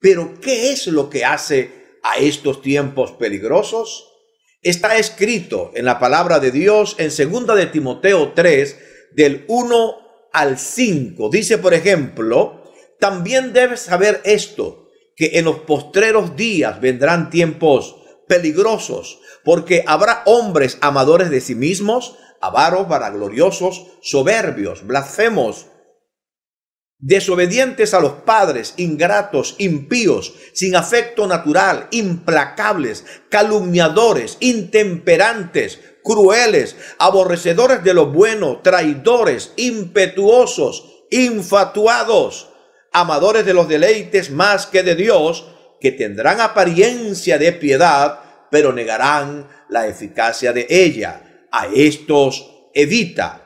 Pero ¿qué es lo que hace a estos tiempos peligrosos? Está escrito en la palabra de Dios en 2 de Timoteo 3 del 1 al 5. Dice, por ejemplo, también debes saber esto, que en los postreros días vendrán tiempos peligrosos, porque habrá hombres amadores de sí mismos, avaros, varagloriosos, soberbios, blasfemos desobedientes a los padres, ingratos, impíos, sin afecto natural, implacables, calumniadores, intemperantes, crueles, aborrecedores de lo bueno, traidores, impetuosos, infatuados, amadores de los deleites más que de Dios, que tendrán apariencia de piedad, pero negarán la eficacia de ella. A estos evita